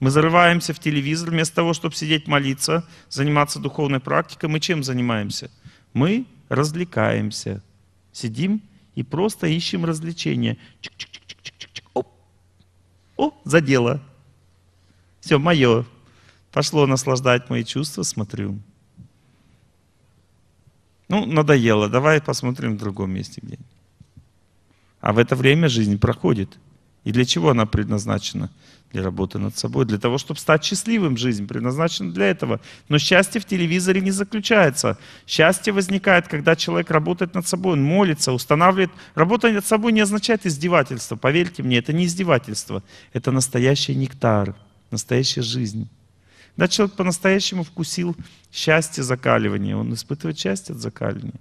Мы зарываемся в телевизор, вместо того, чтобы сидеть молиться, заниматься духовной практикой, мы чем занимаемся? Мы развлекаемся. Сидим и просто ищем развлечения. Чик -чик -чик -чик -чик -чик. Оп. О, задело. Все, мое. Пошло наслаждать мои чувства, смотрю. Ну, надоело, давай посмотрим в другом месте где-нибудь. А в это время жизнь проходит. И для чего она предназначена? Для работы над собой, для того, чтобы стать счастливым. Жизнь предназначена для этого. Но счастье в телевизоре не заключается. Счастье возникает, когда человек работает над собой, он молится, устанавливает. Работа над собой не означает издевательство. Поверьте мне, это не издевательство. Это настоящий нектар, настоящая жизнь. Когда человек по-настоящему вкусил счастье закаливания, он испытывает счастье от закаливания.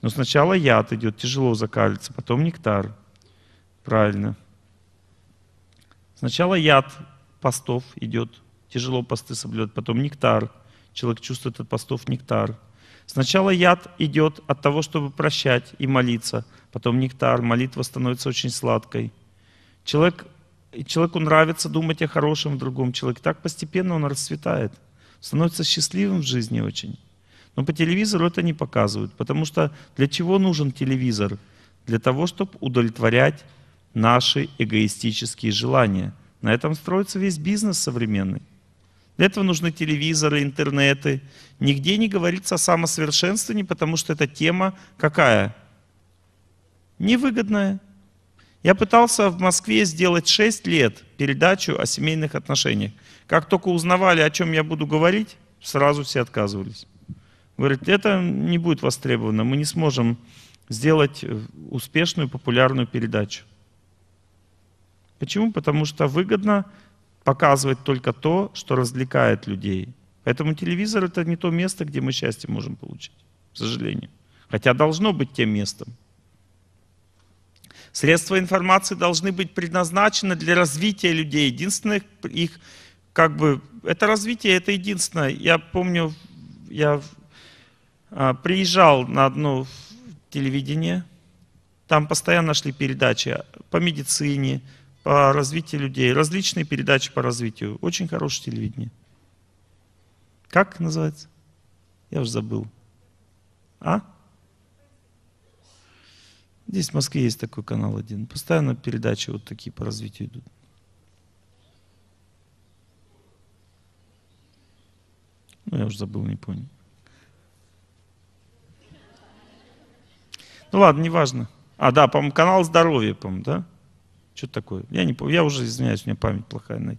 Но сначала яд идет, тяжело закалиться, потом нектар. Правильно. Сначала яд постов идет, тяжело посты соблюдать, потом нектар. Человек чувствует от постов нектар. Сначала яд идет от того, чтобы прощать и молиться, потом нектар, молитва становится очень сладкой. Человек, человеку нравится думать о хорошем в другом человеке. Так постепенно он расцветает, становится счастливым в жизни очень. Но по телевизору это не показывают, потому что для чего нужен телевизор? Для того, чтобы удовлетворять наши эгоистические желания – на этом строится весь бизнес современный. Для этого нужны телевизоры, интернеты. Нигде не говорится о самосовершенствовании, потому что эта тема какая? Невыгодная. Я пытался в Москве сделать 6 лет передачу о семейных отношениях. Как только узнавали, о чем я буду говорить, сразу все отказывались. Говорят, это не будет востребовано, мы не сможем сделать э, успешную, популярную передачу. Почему? Потому что выгодно показывать только то, что развлекает людей. Поэтому телевизор — это не то место, где мы счастье можем получить, к сожалению. Хотя должно быть тем местом. Средства информации должны быть предназначены для развития людей. Единственное их, как бы, это развитие, это единственное. Я помню, я а, приезжал на одно телевидение, там постоянно шли передачи по медицине, по развитию людей, различные передачи по развитию. Очень хорошее телевидение. Как называется? Я уже забыл. А? Здесь в Москве есть такой канал один. Постоянно передачи вот такие по развитию идут. Ну, я уже забыл, не понял. Ну ладно, неважно. А, да, по-моему, канал здоровья, по-моему, да? Что такое? Я, не, я уже извиняюсь, у меня память плохая.